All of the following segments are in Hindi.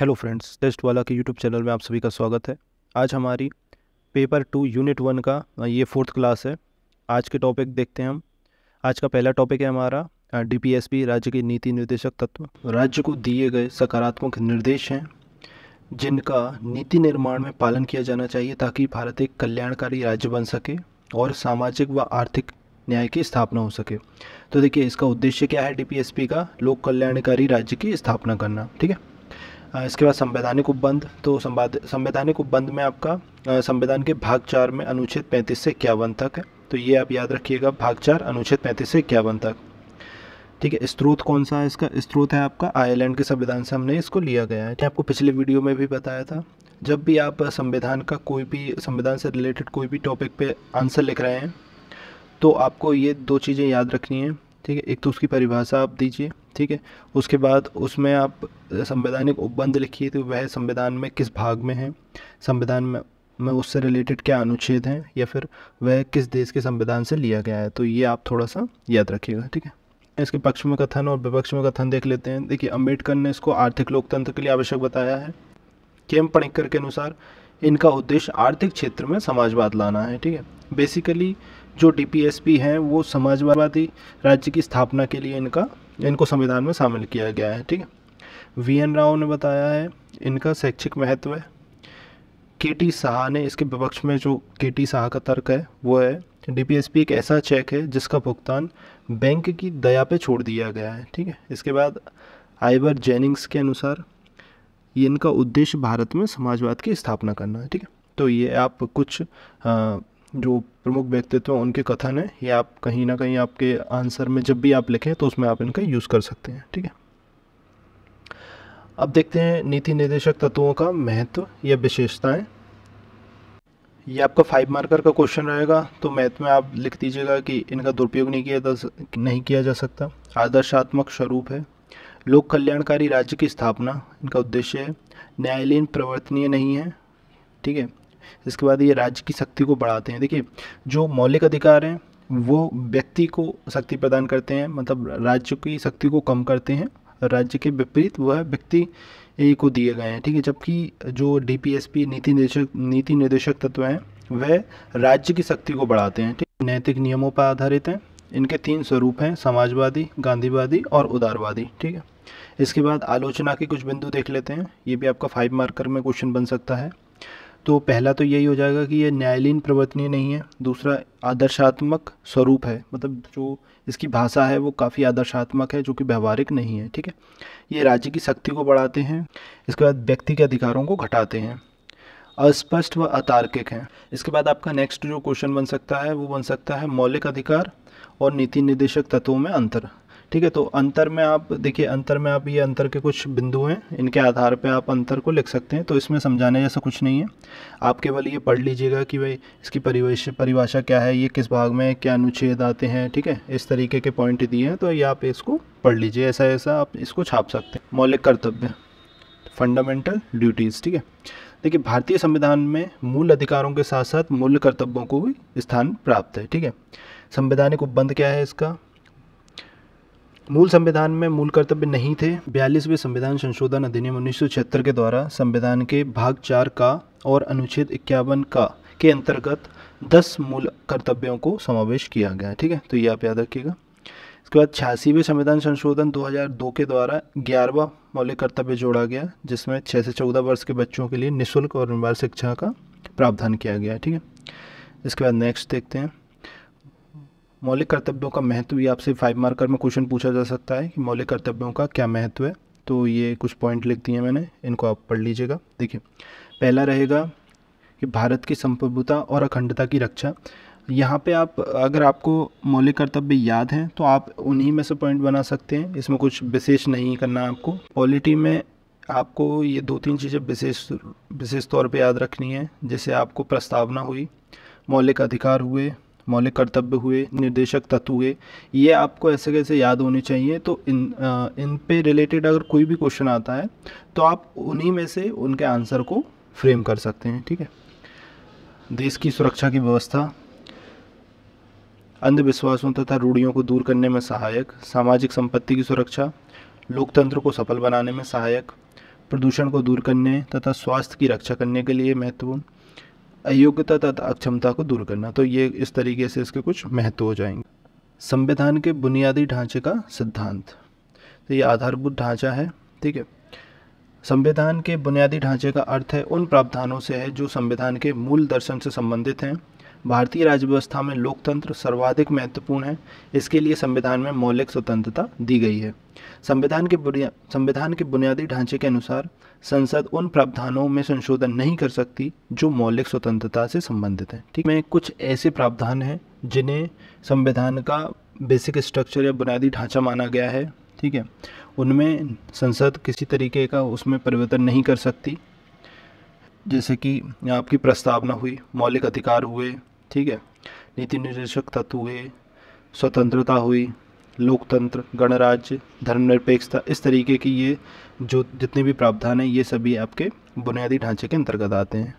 हेलो फ्रेंड्स टेस्ट वाला के यूट्यूब चैनल में आप सभी का स्वागत है आज हमारी पेपर टू यूनिट वन का ये फोर्थ क्लास है आज के टॉपिक देखते हैं हम आज का पहला टॉपिक है हमारा डीपीएसपी राज्य के नीति निर्देशक तत्व राज्य को दिए गए सकारात्मक निर्देश हैं जिनका नीति निर्माण में पालन किया जाना चाहिए ताकि भारत एक कल्याणकारी राज्य बन सके और सामाजिक व आर्थिक न्याय की स्थापना हो सके तो देखिए इसका उद्देश्य क्या है डीपीएसपी का लोक कल्याणकारी राज्य की स्थापना करना ठीक है इसके बाद संवैधानिक उपबंध तो संवैधानिक उपबंध में आपका संविधान के भाग चार में अनुच्छेद पैंतीस से इक्यावन तक है तो ये आप याद रखिएगा भाग चार अनुच्छेद पैंतीस से इक्यावन तक ठीक है स्त्रोत कौन सा है इसका स्त्रोत है आपका आयरलैंड के संविधान से हमने इसको लिया गया है आपको पिछले वीडियो में भी बताया था जब भी आप संविधान का कोई भी संविधान से रिलेटेड कोई भी टॉपिक पे आंसर लिख रहे हैं तो आपको ये दो चीज़ें याद रखनी है ठीक है एक तो उसकी परिभाषा आप दीजिए ठीक है उसके बाद उसमें आप संवैधानिक उपबंध लिखिए तो वह संविधान में किस भाग में है संविधान में मैं उससे रिलेटेड क्या अनुच्छेद हैं या फिर वह किस देश के संविधान से लिया गया है तो ये आप थोड़ा सा याद रखिएगा ठीक है इसके पक्ष में कथन और विपक्ष में कथन देख लेते हैं देखिए अम्बेडकर ने इसको आर्थिक लोकतंत्र के लिए आवश्यक बताया है के एम पणिक्कर के अनुसार इनका उद्देश्य आर्थिक क्षेत्र में समाजवाद लाना है ठीक है बेसिकली जो डी हैं वो समाजवादी राज्य की स्थापना के लिए इनका इनको संविधान में शामिल किया गया है ठीक है वी एन राव ने बताया है इनका शैक्षिक महत्व है के टी शाह ने इसके विपक्ष में जो के टी शाह का तर्क है वो है पी एक ऐसा चेक है जिसका भुगतान बैंक की दया पे छोड़ दिया गया है ठीक है इसके बाद आइवर जेनिंग्स के अनुसार इनका उद्देश्य भारत में समाजवाद की स्थापना करना है ठीक है तो ये आप कुछ आ, जो प्रमुख व्यक्तित्व हैं उनके कथन है ये आप कहीं ना कहीं आपके आंसर में जब भी आप लिखें तो उसमें आप इनका यूज़ कर सकते हैं ठीक है अब देखते हैं नीति निर्देशक तत्वों का महत्व या विशेषताएं ये आपका फाइव मार्कर का क्वेश्चन रहेगा तो मैथ में आप लिख दीजिएगा कि इनका दुरुपयोग नहीं किया जा नहीं किया जा सकता आदर्शात्मक स्वरूप है लोक कल्याणकारी राज्य की स्थापना इनका उद्देश्य है न्यायालयीन प्रवर्तनीय नहीं है ठीक है इसके बाद ये राज्य की शक्ति को बढ़ाते हैं देखिए जो मौलिक अधिकार हैं वो व्यक्ति को शक्ति प्रदान करते हैं मतलब राज्य की शक्ति को कम करते हैं राज्य के विपरीत वह व्यक्ति को दिए गए हैं ठीक है जबकि जो डीपीएसपी नीति निर्देशक नीति निर्देशक तत्व हैं वह राज्य की शक्ति को बढ़ाते हैं ठीक नैतिक नियमों पर आधारित हैं इनके तीन स्वरूप हैं समाजवादी गांधीवादी और उदारवादी ठीक है इसके बाद आलोचना के कुछ बिंदु देख लेते हैं ये भी आपका फाइव मार्कर में क्वेश्चन बन सकता है तो पहला तो यही हो जाएगा कि ये न्यायालीन प्रवर्तनीय नहीं है दूसरा आदर्शात्मक स्वरूप है मतलब जो इसकी भाषा है वो काफ़ी आदर्शात्मक है जो कि व्यवहारिक नहीं है ठीक है ये राज्य की शक्ति को बढ़ाते हैं इसके बाद व्यक्ति के अधिकारों को घटाते हैं अस्पष्ट व अतार्किक हैं इसके बाद आपका नेक्स्ट जो क्वेश्चन बन सकता है वो बन सकता है मौलिक अधिकार और नीति निर्देशक तत्वों में अंतर ठीक है तो अंतर में आप देखिए अंतर में आप ये अंतर के कुछ बिंदु हैं इनके आधार पे आप अंतर को लिख सकते हैं तो इसमें समझाने जैसा कुछ नहीं है आप केवल ये पढ़ लीजिएगा कि भाई इसकी परिवेश परिभाषा क्या है ये किस भाग में क्या अनुच्छेद आते हैं ठीक है इस तरीके के पॉइंट दिए हैं तो ये आप इसको पढ़ लीजिए ऐसा ऐसा आप इसको छाप सकते हैं मौलिक कर्तव्य फंडामेंटल ड्यूटीज़ ठीक है देखिए भारतीय संविधान में मूल अधिकारों के साथ साथ मूल कर्तव्यों को भी स्थान प्राप्त है ठीक है संवैधानिक उपबंध क्या है इसका मूल संविधान में मूल कर्तव्य नहीं थे बयालीसवें संविधान संशोधन अधिनियम उन्नीस के द्वारा संविधान के भाग चार का और अनुच्छेद इक्यावन का के अंतर्गत दस मूल कर्तव्यों को समावेश किया गया ठीक है तो ये आप याद रखिएगा इसके बाद छियासीवें संविधान संशोधन 2002 के द्वारा ग्यारहवा मौलिक कर्तव्य जोड़ा गया जिसमें छः से चौदह वर्ष के बच्चों के लिए निःशुल्क और अनिवार्य शिक्षा का प्रावधान किया गया ठीक है इसके बाद नेक्स्ट देखते हैं मौलिक कर्तव्यों का महत्व ये आपसे फाइव मार्कर में क्वेश्चन पूछा जा सकता है कि मौलिक कर्तव्यों का क्या महत्व है तो ये कुछ पॉइंट लिख दिए मैंने इनको आप पढ़ लीजिएगा देखिए पहला रहेगा कि भारत की संप्रभुता और अखंडता की रक्षा यहाँ पे आप अगर आपको मौलिक कर्तव्य याद हैं तो आप उन्हीं में से पॉइंट बना सकते हैं इसमें कुछ विशेष नहीं करना आपको पॉलिटी में आपको ये दो तीन चीज़ें विशेष विशेष तौर पे याद रखनी है जैसे आपको प्रस्तावना हुई मौलिक अधिकार हुए मौलिक कर्तव्य हुए निर्देशक तत्व हुए ये आपको ऐसे कैसे याद होने चाहिए तो इन आ, इन पे रिलेटेड अगर कोई भी क्वेश्चन आता है तो आप उन्हीं में से उनके आंसर को फ्रेम कर सकते हैं ठीक है देश की सुरक्षा की व्यवस्था अंधविश्वासों तथा रूढ़ियों को दूर करने में सहायक सामाजिक संपत्ति की सुरक्षा लोकतंत्र को सफल बनाने में सहायक प्रदूषण को दूर करने तथा स्वास्थ्य की रक्षा करने के लिए महत्वपूर्ण अयोग्यता तथा अक्षमता को दूर करना तो ये इस तरीके से इसके कुछ महत्व हो जाएंगे संविधान के बुनियादी ढांचे का सिद्धांत तो ये आधारभूत ढांचा है ठीक है संविधान के बुनियादी ढांचे का अर्थ है उन प्रावधानों से है जो संविधान के मूल दर्शन से संबंधित हैं भारतीय राज्य व्यवस्था में लोकतंत्र सर्वाधिक महत्वपूर्ण है इसके लिए संविधान में मौलिक स्वतंत्रता दी गई है संविधान के बुनिया संविधान के बुनियादी ढांचे के अनुसार संसद उन प्रावधानों में संशोधन नहीं कर सकती जो मौलिक स्वतंत्रता से संबंधित हैं ठीक में कुछ ऐसे प्रावधान हैं जिन्हें संविधान का बेसिक स्ट्रक्चर या बुनियादी ढांचा माना गया है ठीक है उनमें संसद किसी तरीके का उसमें परिवर्तन नहीं कर सकती जैसे कि आपकी प्रस्तावना हुई मौलिक अधिकार हुए ठीक है नीति निर्देशक तत्व हुए स्वतंत्रता हुई लोकतंत्र गणराज्य धर्मनिरपेक्षता इस तरीके की ये जो जितने भी प्रावधान हैं ये सभी आपके बुनियादी ढांचे के अंतर्गत आते हैं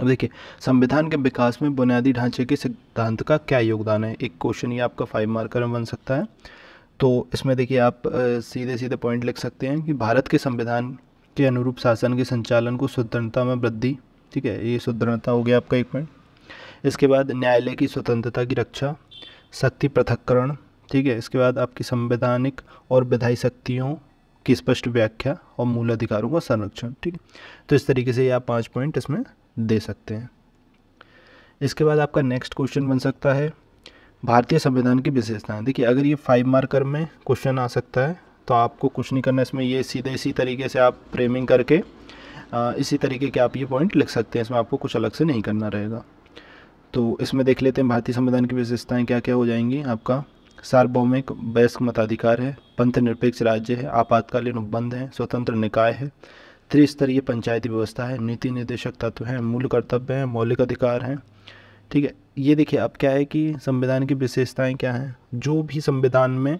अब देखिए संविधान के विकास में बुनियादी ढांचे के सिद्धांत का क्या योगदान है एक क्वेश्चन ये आपका फाइव मार्कर में बन सकता है तो इसमें देखिए आप सीधे सीधे पॉइंट लिख सकते हैं कि भारत के संविधान के अनुरूप शासन के संचालन को स्वतंत्रता में वृद्धि ठीक है ये सुदृढ़ता हो गया आपका एक पॉइंट इसके बाद न्यायालय की स्वतंत्रता की रक्षा शक्ति पृथककरण ठीक है इसके बाद आपकी संवैधानिक और विधायी शक्तियों की स्पष्ट व्याख्या और मूल अधिकारों का संरक्षण ठीक है तो इस तरीके से ये आप पाँच पॉइंट इसमें दे सकते हैं इसके बाद आपका नेक्स्ट क्वेश्चन बन सकता है भारतीय संविधान की विशेषताएं देखिए अगर ये फाइव मार्कर में क्वेश्चन आ सकता है तो आपको कुछ नहीं करना इसमें ये सीधे इसी तरीके से आप फ्रेमिंग करके इसी तरीके के आप ये पॉइंट लिख सकते हैं इसमें आपको कुछ अलग से नहीं करना रहेगा तो इसमें देख लेते हैं भारतीय संविधान की विशेषताएँ क्या क्या हो जाएंगी आपका सार्वभौमिक वयस्क मताधिकार है पंथ निरपेक्ष राज्य है आपातकालीन उपबंध है स्वतंत्र निकाय है त्रिस्तरीय पंचायती व्यवस्था है नीति निर्देशक तत्व हैं मूल कर्तव्य हैं मौलिक अधिकार हैं ठीक है ये देखिए अब क्या है कि संविधान की विशेषताएं क्या हैं जो भी संविधान में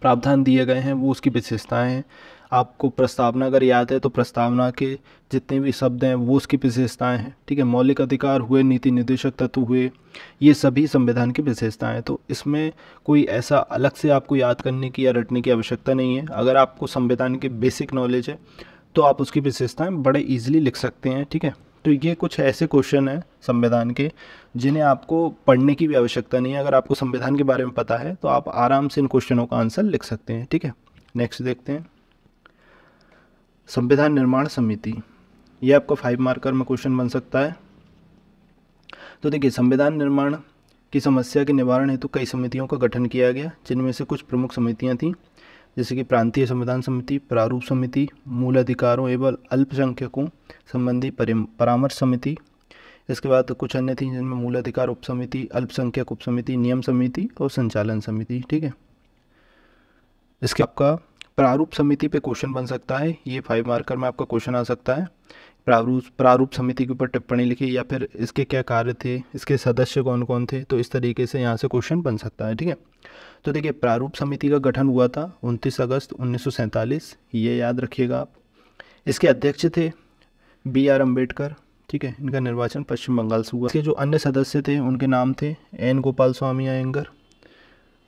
प्रावधान दिए गए हैं वो उसकी विशेषताएं हैं आपको प्रस्तावना अगर याद है तो प्रस्तावना के जितने भी शब्द हैं वो उसकी विशेषताएं हैं ठीक है मौलिक अधिकार हुए नीति निर्देशक तत्व हुए ये सभी संविधान की विशेषताएं हैं तो इसमें कोई ऐसा अलग से आपको याद करने की या रटने की आवश्यकता नहीं है अगर आपको संविधान के बेसिक नॉलेज है तो आप उसकी विशेषताएँ बड़े ईजिली लिख सकते हैं ठीक है तो ये कुछ ऐसे क्वेश्चन हैं संविधान के जिन्हें आपको पढ़ने की भी आवश्यकता नहीं है अगर आपको संविधान के बारे में पता है तो आप आराम से इन क्वेश्चनों का आंसर लिख सकते हैं ठीक है नेक्स्ट देखते हैं संविधान निर्माण समिति ये आपका फाइव मार्कर में क्वेश्चन बन सकता है तो देखिए संविधान निर्माण की समस्या के निवारण हेतु कई समितियों का गठन किया गया जिनमें से कुछ प्रमुख समितियाँ थीं जैसे कि प्रांतीय संविधान समिति प्रारूप समिति मूल अधिकारों एवं अल्पसंख्यकों संबंधी परामर्श समिति इसके बाद तो कुछ अन्य थी जिनमें मूल अधिकार उप समिति अल्पसंख्यक उप समिति नियम समिति और संचालन समिति ठीक है इसके आपका प्रारूप समिति पे क्वेश्चन बन सकता है ये फाइव मार्कर में आपका क्वेश्चन आ सकता है प्रारूप प्रारूप समिति के ऊपर टिप्पणी लिखी या फिर इसके क्या कार्य थे इसके सदस्य कौन कौन थे तो इस तरीके से यहाँ से क्वेश्चन बन सकता है ठीक है तो देखिए प्रारूप समिति का गठन हुआ था 29 अगस्त उन्नीस ये याद रखिएगा आप इसके अध्यक्ष थे बी आर अम्बेडकर ठीक है इनका निर्वाचन पश्चिम बंगाल से हुआ इसके जो अन्य सदस्य थे उनके नाम थे N Gopalaswami Ayyangar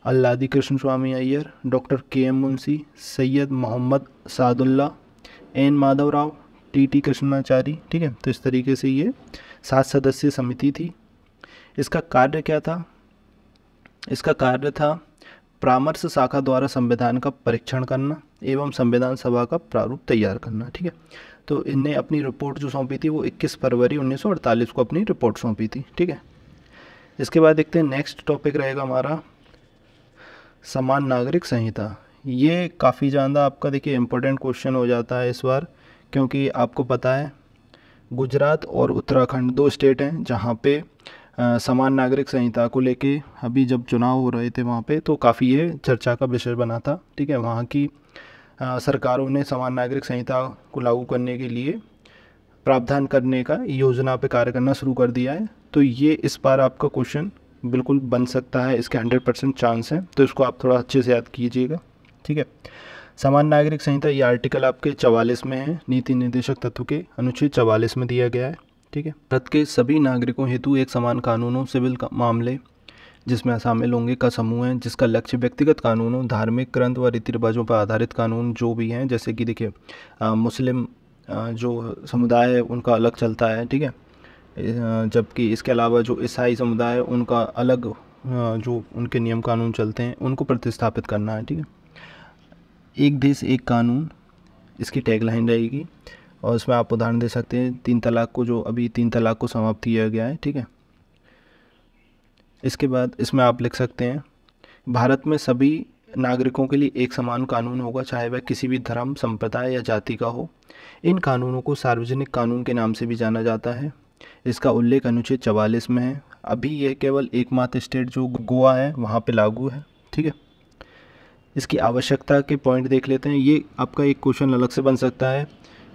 Alladi Krishnaswami Iyer doctor K M Munshi Syed Mohammad Saadulla N Madhav Rao T T Krishnamachari ठीक है तो इस तरीके से ये सात सदस्यीय समिति थी इसका कार्य क्या था इसका कार्य था परामर्श शाखा द्वारा संविधान का परीक्षण करना एवं संविधान सभा का प्रारूप तैयार करना ठीक है तो इनने अपनी रिपोर्ट जो सौंपी थी वो 21 फरवरी 1948 को अपनी रिपोर्ट सौंपी थी ठीक है इसके बाद देखते हैं नेक्स्ट टॉपिक रहेगा हमारा समान नागरिक संहिता ये काफ़ी ज़्यादा आपका देखिए इम्पोर्टेंट क्वेश्चन हो जाता है इस बार क्योंकि आपको पता है गुजरात और उत्तराखंड दो स्टेट हैं जहाँ पे आ, समान नागरिक संहिता को लेके अभी जब चुनाव हो रहे थे वहाँ पे तो काफ़ी ये चर्चा का विषय बना था ठीक है वहाँ की आ, सरकारों ने समान नागरिक संहिता को लागू करने के लिए प्रावधान करने का योजना पे कार्य करना शुरू कर दिया है तो ये इस बार आपका क्वेश्चन बिल्कुल बन सकता है इसके हंड्रेड परसेंट चांस हैं तो इसको आप थोड़ा अच्छे से याद कीजिएगा ठीक है समान नागरिक संहिता ये आर्टिकल आपके चवालीस में है नीति निर्देशक तत्व के अनुच्छेद चवालीस में दिया गया है ठीक है भारत के सभी नागरिकों हेतु एक समान कानूनों सिविल का मामले जिसमें शामिल होंगे का समूह है जिसका लक्ष्य व्यक्तिगत कानूनों धार्मिक ग्रंथ व रीति रिवाजों पर आधारित कानून जो भी हैं जैसे कि देखिए मुस्लिम जो समुदाय है उनका अलग चलता है ठीक है जबकि इसके अलावा जो ईसाई समुदाय उनका अलग जो उनके नियम कानून चलते हैं उनको प्रतिस्थापित करना है ठीक है एक देश एक कानून इसकी टैगलाइन रहेगी और इसमें आप उदाहरण दे सकते हैं तीन तलाक को जो अभी तीन तलाक को समाप्त किया गया है ठीक है इसके बाद इसमें आप लिख सकते हैं भारत में सभी नागरिकों के लिए एक समान कानून होगा चाहे वह किसी भी धर्म संप्रदाय या जाति का हो इन कानूनों को सार्वजनिक कानून के नाम से भी जाना जाता है इसका उल्लेख अनुच्छेद चवालीस में है अभी यह केवल एकमात्र स्टेट जो गोवा है वहाँ पर लागू है ठीक है इसकी आवश्यकता के पॉइंट देख लेते हैं ये आपका एक क्वेश्चन अलग से बन सकता है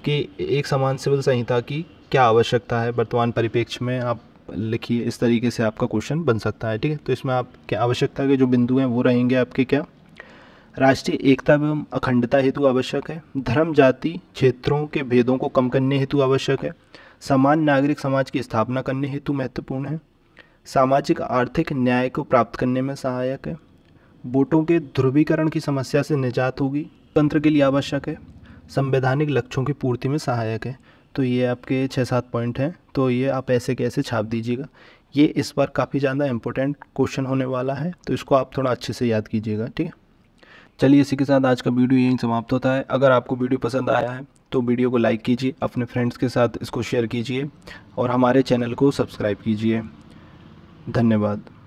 कि एक समान सिविल संहिता की क्या आवश्यकता है वर्तमान परिप्रेक्ष्य में आप लिखिए इस तरीके से आपका क्वेश्चन बन सकता है ठीक है तो इसमें आप क्या आवश्यकता के जो बिंदु हैं वो रहेंगे आपके क्या राष्ट्रीय एकता एवं अखंडता हेतु आवश्यक है धर्म जाति क्षेत्रों के भेदों को कम करने हेतु आवश्यक है समान नागरिक समाज की स्थापना करने हेतु महत्वपूर्ण है सामाजिक आर्थिक न्याय को प्राप्त करने में सहायक है वोटों के ध्रुवीकरण की समस्या से निजात होगी तंत्र के लिए आवश्यक है संवैधानिक लक्ष्यों की पूर्ति में सहायक है तो ये आपके छः सात पॉइंट हैं तो ये आप ऐसे कैसे छाप दीजिएगा ये इस बार काफ़ी ज़्यादा इम्पोर्टेंट क्वेश्चन होने वाला है तो इसको आप थोड़ा अच्छे से याद कीजिएगा ठीक है चलिए इसी के साथ आज का वीडियो यहीं समाप्त होता है अगर आपको वीडियो पसंद आया है तो वीडियो को लाइक कीजिए अपने फ्रेंड्स के साथ इसको शेयर कीजिए और हमारे चैनल को सब्सक्राइब कीजिए धन्यवाद